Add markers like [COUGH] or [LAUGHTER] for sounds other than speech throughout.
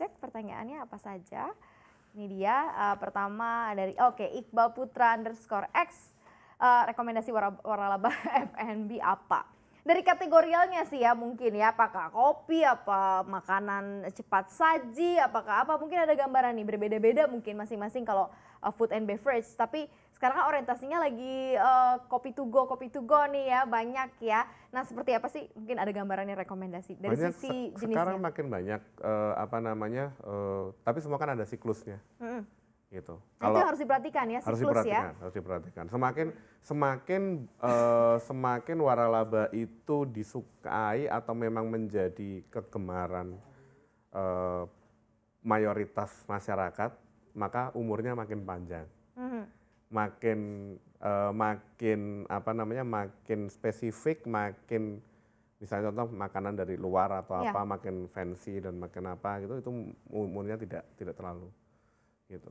cek pertanyaannya apa saja. Ini dia uh, pertama dari oke okay, Iqbal Putra underscore X uh, rekomendasi waralaba [LAUGHS] F&B FNB apa? dari kategorialnya sih ya mungkin ya apakah kopi apa makanan cepat saji apakah apa mungkin ada gambaran nih berbeda-beda mungkin masing-masing kalau uh, food and beverage tapi sekarang kan orientasinya lagi uh, kopi to go kopi to go nih ya banyak ya nah seperti apa sih mungkin ada gambarannya rekomendasi dari banyak, sisi se jenisnya sekarang makin banyak uh, apa namanya uh, tapi semua kan ada siklusnya mm -hmm gitu. Kalau itu harus diperhatikan ya siklus harus diperhatikan, ya. Harus ya? diperhatikan. Semakin semakin uh, semakin waralaba itu disukai atau memang menjadi kegemaran uh, mayoritas masyarakat, maka umurnya makin panjang. Mm-hmm. Makin uh, makin apa namanya? makin spesifik, makin misalnya contoh makanan dari luar atau yeah. apa makin fancy dan makin apa gitu itu umurnya tidak tidak terlalu gitu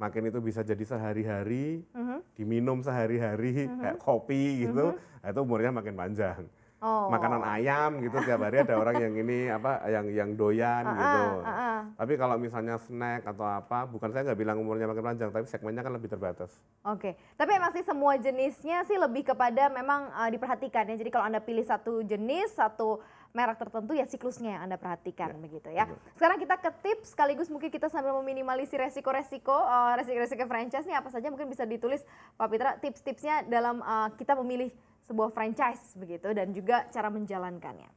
makin itu bisa jadi sehari-hari, uh-huh. diminum sehari-hari uh-huh. kayak kopi gitu, uh-huh. itu umurnya makin panjang. Oh. Makanan ayam gitu tiap hari ada orang yang ini apa yang yang doyan uh-uh, gitu. Uh-uh. Tapi kalau misalnya snack atau apa, bukan saya nggak bilang umurnya makin panjang, tapi segmennya kan lebih terbatas. Oke, okay. tapi masih semua jenisnya sih lebih kepada memang uh, diperhatikan ya. Jadi kalau anda pilih satu jenis satu merek tertentu ya siklusnya yang Anda perhatikan ya, begitu ya. Betul. Sekarang kita ke tips sekaligus mungkin kita sambil meminimalisir resiko-resiko uh, resiko-resiko franchise nih apa saja mungkin bisa ditulis Pak Pitra tips-tipsnya dalam uh, kita memilih sebuah franchise begitu dan juga cara menjalankannya.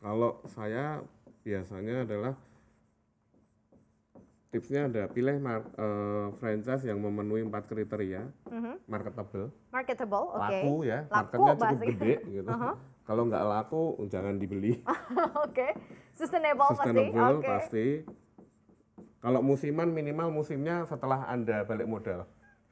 Kalau saya biasanya adalah tipsnya ada pilih mar, uh, franchise yang memenuhi empat kriteria uh-huh. marketable marketable okay. laku ya laku, marketnya cukup bahasanya. gede [LAUGHS] gitu uh-huh. kalau nggak laku jangan dibeli [LAUGHS] oke okay. sustainable, sustainable pasti. okay. pasti kalau musiman minimal musimnya setelah anda balik modal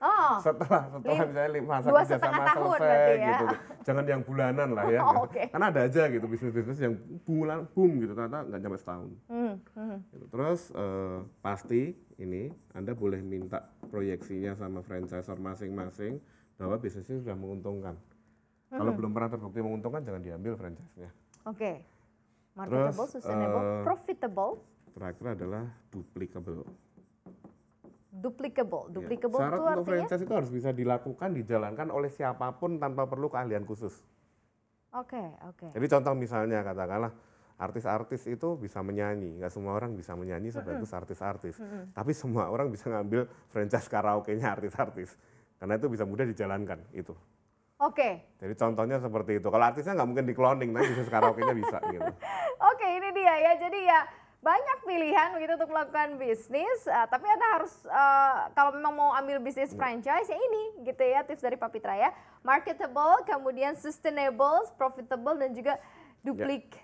Oh. Setelah setelah Lim, misalnya masa dua kerjasama tahun selesai ya. gitu. Jangan yang bulanan lah ya. [LAUGHS] Oh, okay. Karena ada aja gitu bisnis-bisnis yang bulan boom gitu ternyata nggak sampai setahun. Hmm. Hmm. Gitu. Terus eh, pasti ini Anda boleh minta proyeksinya sama franchisor masing-masing bahwa bisnisnya sudah menguntungkan. Hmm. Kalau belum pernah terbukti menguntungkan jangan diambil franchise-nya. Oke. Okay. Marketable, Terus, sustainable, uh, profitable. Terakhir adalah duplicable duplicable. Iya. Duplicable ya. itu untuk artinya? franchise itu harus bisa dilakukan, dijalankan oleh siapapun tanpa perlu keahlian khusus. Oke, okay, oke. Okay. Jadi contoh misalnya katakanlah artis-artis itu bisa menyanyi, nggak semua orang bisa menyanyi sebagus artis-artis. Tapi semua orang bisa ngambil franchise karaoke-nya artis-artis. Karena itu bisa mudah dijalankan itu. Oke. Okay. Jadi contohnya seperti itu. Kalau artisnya nggak mungkin di cloning, tapi bisa karaoke-nya bisa gitu. [LAUGHS] Oke, okay, ini dia ya. Jadi ya banyak pilihan begitu untuk melakukan bisnis, uh, tapi Anda harus uh, kalau memang mau ambil bisnis iya. franchise ya ini gitu ya tips dari Pak Pitra ya. Marketable, kemudian sustainable, profitable dan juga ya. duplik. Yeah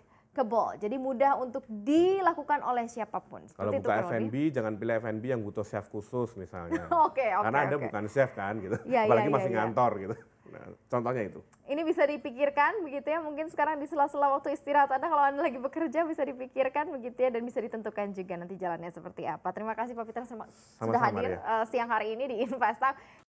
Jadi mudah untuk dilakukan oleh siapapun. Seperti Kalau itu, buka F&B jangan pilih F&B yang butuh chef khusus misalnya. [LAUGHS] Oke, okay, okay, Karena okay. bukan chef kan gitu. Ya, Apalagi ya, masih ya, ngantor gitu contohnya itu. Ini bisa dipikirkan begitu ya, mungkin sekarang di sela-sela waktu istirahat Anda kalau Anda lagi bekerja bisa dipikirkan begitu ya dan bisa ditentukan juga nanti jalannya seperti apa. Terima kasih Pak Peter sama, Sama-sama, sudah hadir uh, siang hari ini di Investasi.